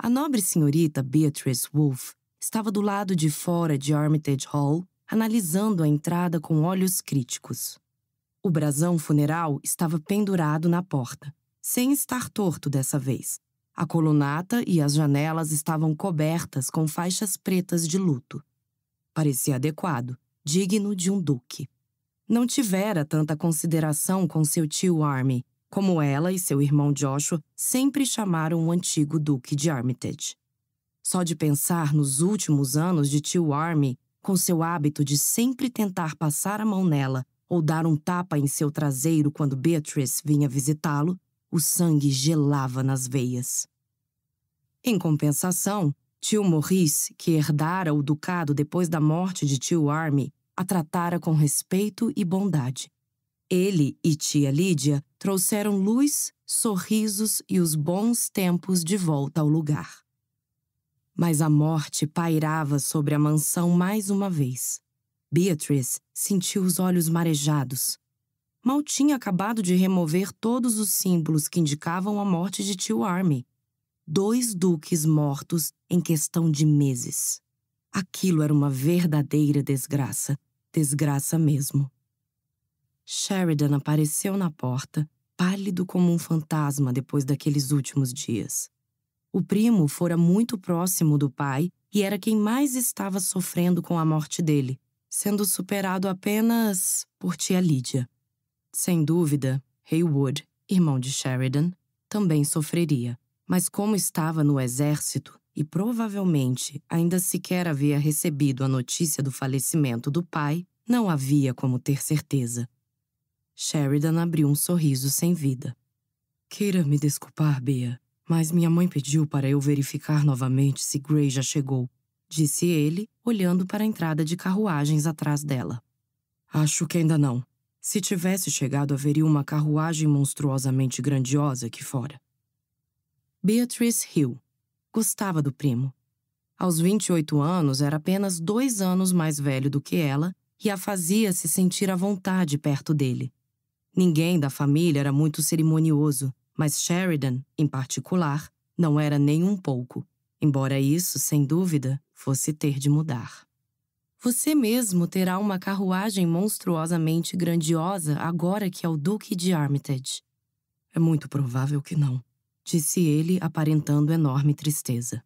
A nobre senhorita Beatrice Wolfe estava do lado de fora de Armitage Hall, analisando a entrada com olhos críticos. O brasão funeral estava pendurado na porta, sem estar torto dessa vez. A colunata e as janelas estavam cobertas com faixas pretas de luto. Parecia adequado, digno de um duque. Não tivera tanta consideração com seu tio Army, como ela e seu irmão Joshua sempre chamaram o antigo Duque de Armitage. Só de pensar nos últimos anos de tio Army, com seu hábito de sempre tentar passar a mão nela ou dar um tapa em seu traseiro quando Beatrice vinha visitá-lo, o sangue gelava nas veias. Em compensação, tio Maurice, que herdara o ducado depois da morte de tio Army, a tratara com respeito e bondade. Ele e tia Lídia trouxeram luz, sorrisos e os bons tempos de volta ao lugar. Mas a morte pairava sobre a mansão mais uma vez. Beatrice sentiu os olhos marejados. Mal tinha acabado de remover todos os símbolos que indicavam a morte de tio Army. Dois duques mortos em questão de meses. Aquilo era uma verdadeira desgraça, desgraça mesmo. Sheridan apareceu na porta, pálido como um fantasma depois daqueles últimos dias. O primo fora muito próximo do pai e era quem mais estava sofrendo com a morte dele, sendo superado apenas por tia Lídia. Sem dúvida, Haywood, irmão de Sheridan, também sofreria, mas como estava no exército e provavelmente ainda sequer havia recebido a notícia do falecimento do pai, não havia como ter certeza. Sheridan abriu um sorriso sem vida. Queira me desculpar, Bea, mas minha mãe pediu para eu verificar novamente se Gray já chegou, disse ele, olhando para a entrada de carruagens atrás dela. Acho que ainda não. Se tivesse chegado, haveria uma carruagem monstruosamente grandiosa aqui fora. Beatrice riu. Gostava do primo. Aos 28 anos, era apenas dois anos mais velho do que ela e a fazia se sentir à vontade perto dele. Ninguém da família era muito cerimonioso, mas Sheridan, em particular, não era nem um pouco, embora isso, sem dúvida, fosse ter de mudar. Você mesmo terá uma carruagem monstruosamente grandiosa agora que é o Duque de Armitage. É muito provável que não, disse ele, aparentando enorme tristeza.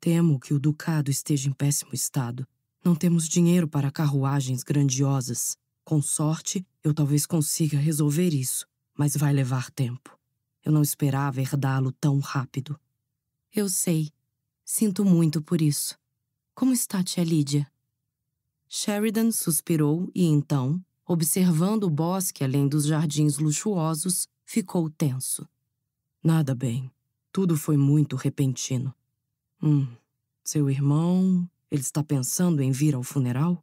Temo que o ducado esteja em péssimo estado. Não temos dinheiro para carruagens grandiosas. Com sorte, eu talvez consiga resolver isso, mas vai levar tempo. Eu não esperava herdá-lo tão rápido. Eu sei. Sinto muito por isso. Como está tia Lídia? Sheridan suspirou e então, observando o bosque além dos jardins luxuosos, ficou tenso. Nada bem. Tudo foi muito repentino. Hum, seu irmão. Ele está pensando em vir ao funeral?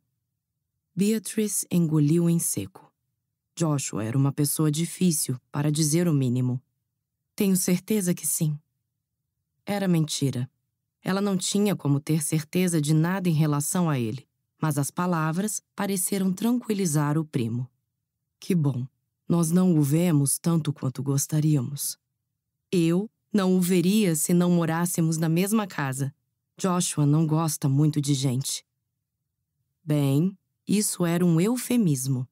Beatrice engoliu em seco. Joshua era uma pessoa difícil, para dizer o mínimo. Tenho certeza que sim. Era mentira. Ela não tinha como ter certeza de nada em relação a ele, mas as palavras pareceram tranquilizar o primo. Que bom, nós não o vemos tanto quanto gostaríamos. Eu não o veria se não morássemos na mesma casa. Joshua não gosta muito de gente. Bem, isso era um eufemismo.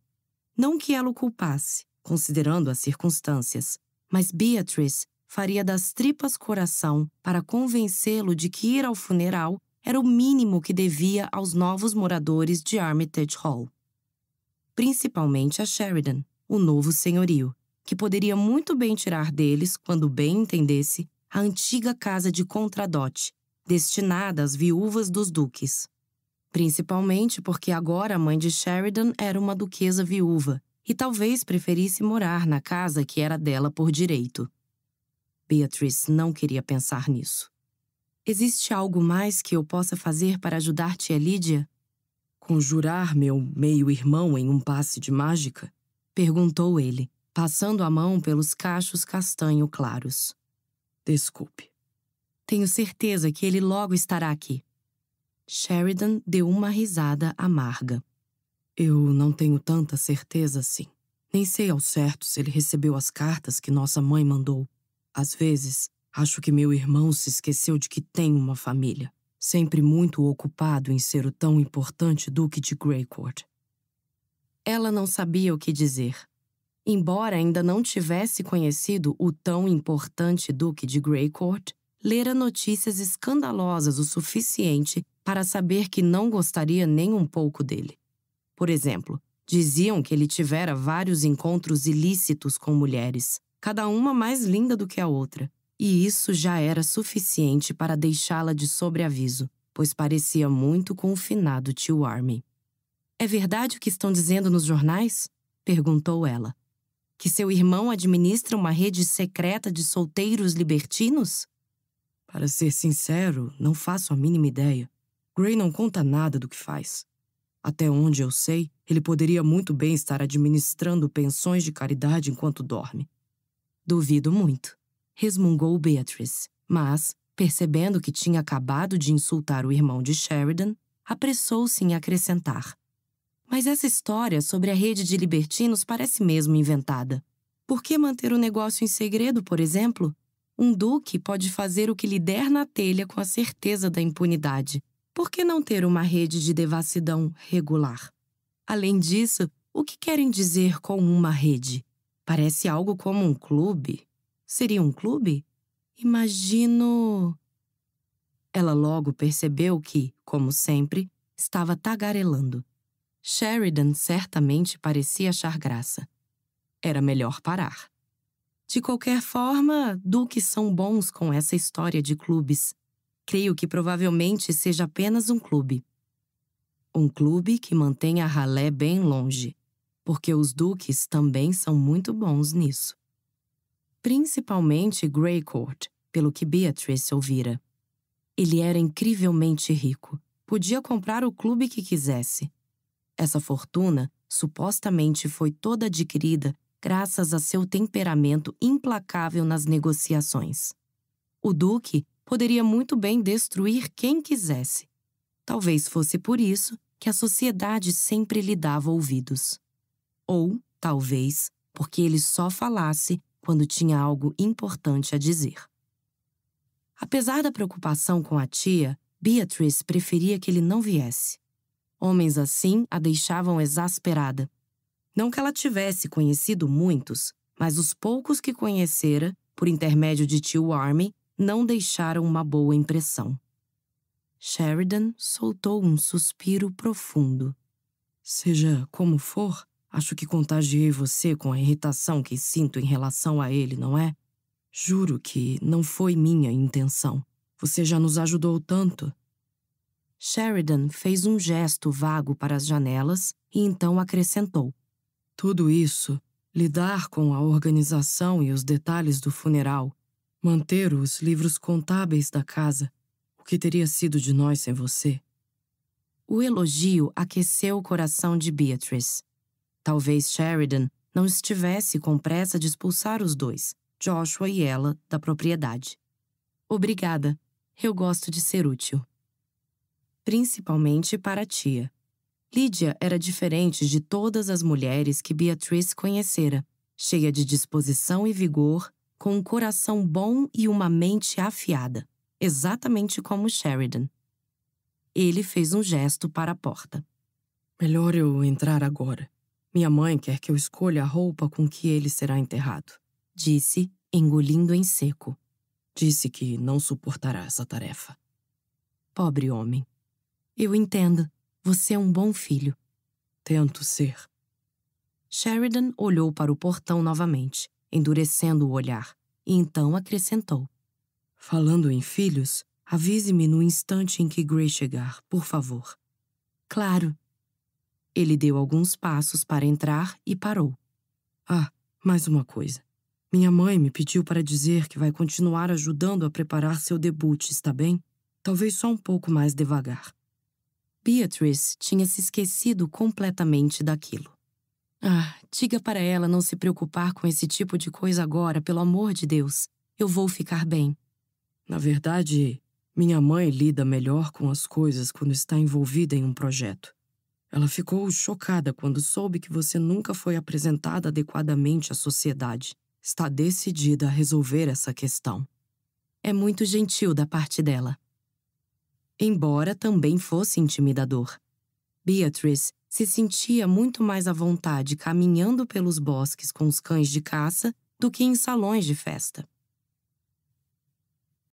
Não que ela o culpasse, considerando as circunstâncias, mas Beatrice faria das tripas coração para convencê-lo de que ir ao funeral era o mínimo que devia aos novos moradores de Armitage Hall. Principalmente a Sheridan, o novo senhorio, que poderia muito bem tirar deles, quando bem entendesse, a antiga casa de contradote, destinada às viúvas dos duques principalmente porque agora a mãe de Sheridan era uma duquesa viúva e talvez preferisse morar na casa que era dela por direito. Beatrice não queria pensar nisso. Existe algo mais que eu possa fazer para ajudar tia Lídia? Conjurar meu meio-irmão em um passe de mágica? Perguntou ele, passando a mão pelos cachos castanho claros. Desculpe. Tenho certeza que ele logo estará aqui. Sheridan deu uma risada amarga. Eu não tenho tanta certeza assim. Nem sei ao certo se ele recebeu as cartas que nossa mãe mandou. Às vezes, acho que meu irmão se esqueceu de que tem uma família, sempre muito ocupado em ser o tão importante Duque de Greycourt. Ela não sabia o que dizer. Embora ainda não tivesse conhecido o tão importante Duque de Greycourt, lera notícias escandalosas o suficiente para saber que não gostaria nem um pouco dele. Por exemplo, diziam que ele tivera vários encontros ilícitos com mulheres, cada uma mais linda do que a outra, e isso já era suficiente para deixá-la de sobreaviso, pois parecia muito com o finado tio Armin. É verdade o que estão dizendo nos jornais? perguntou ela. Que seu irmão administra uma rede secreta de solteiros libertinos? Para ser sincero, não faço a mínima ideia. Gray não conta nada do que faz. Até onde eu sei, ele poderia muito bem estar administrando pensões de caridade enquanto dorme. Duvido muito, resmungou Beatrice, mas, percebendo que tinha acabado de insultar o irmão de Sheridan, apressou-se em acrescentar. Mas essa história sobre a rede de libertinos parece mesmo inventada. Por que manter o negócio em segredo, por exemplo? Um duque pode fazer o que lhe der na telha com a certeza da impunidade por que não ter uma rede de devassidão regular? Além disso, o que querem dizer com uma rede? Parece algo como um clube. Seria um clube? Imagino. Ela logo percebeu que, como sempre, estava tagarelando. Sheridan certamente parecia achar graça. Era melhor parar. De qualquer forma, Duques são bons com essa história de clubes creio que provavelmente seja apenas um clube. Um clube que mantém a ralé bem longe, porque os duques também são muito bons nisso. Principalmente Greycourt, pelo que Beatrice ouvira. Ele era incrivelmente rico, podia comprar o clube que quisesse. Essa fortuna supostamente foi toda adquirida graças a seu temperamento implacável nas negociações. O Duque poderia muito bem destruir quem quisesse. Talvez fosse por isso que a sociedade sempre lhe dava ouvidos. Ou, talvez, porque ele só falasse quando tinha algo importante a dizer. Apesar da preocupação com a tia, Beatrice preferia que ele não viesse. Homens assim a deixavam exasperada. Não que ela tivesse conhecido muitos, mas os poucos que conhecera, por intermédio de tio Armin, não deixaram uma boa impressão. Sheridan soltou um suspiro profundo. Seja como for, acho que contagiei você com a irritação que sinto em relação a ele, não é? Juro que não foi minha intenção. Você já nos ajudou tanto. Sheridan fez um gesto vago para as janelas e então acrescentou: Tudo isso, lidar com a organização e os detalhes do funeral, manter os livros contábeis da casa, o que teria sido de nós sem você? O elogio aqueceu o coração de Beatrice. Talvez Sheridan não estivesse com pressa de expulsar os dois, Joshua e ela, da propriedade. Obrigada, eu gosto de ser útil. Principalmente para a tia. Lídia era diferente de todas as mulheres que Beatrice conhecera, cheia de disposição e vigor com um coração bom e uma mente afiada, exatamente como Sheridan. Ele fez um gesto para a porta. Melhor eu entrar agora. Minha mãe quer que eu escolha a roupa com que ele será enterrado, disse, engolindo em seco. Disse que não suportará essa tarefa. Pobre homem. Eu entendo. Você é um bom filho. Tento ser. Sheridan olhou para o portão novamente endurecendo o olhar, e então acrescentou: Falando em filhos, avise-me no instante em que Gray chegar, por favor. Claro. Ele deu alguns passos para entrar e parou. Ah, mais uma coisa. Minha mãe me pediu para dizer que vai continuar ajudando a preparar seu debut, está bem? Talvez só um pouco mais devagar. Beatrice tinha se esquecido completamente daquilo. Ah, diga para ela não se preocupar com esse tipo de coisa agora, pelo amor de Deus. Eu vou ficar bem. Na verdade, minha mãe lida melhor com as coisas quando está envolvida em um projeto. Ela ficou chocada quando soube que você nunca foi apresentada adequadamente à sociedade. Está decidida a resolver essa questão. É muito gentil da parte dela. Embora também fosse intimidador. Beatrice se sentia muito mais à vontade caminhando pelos bosques com os cães de caça do que em salões de festa.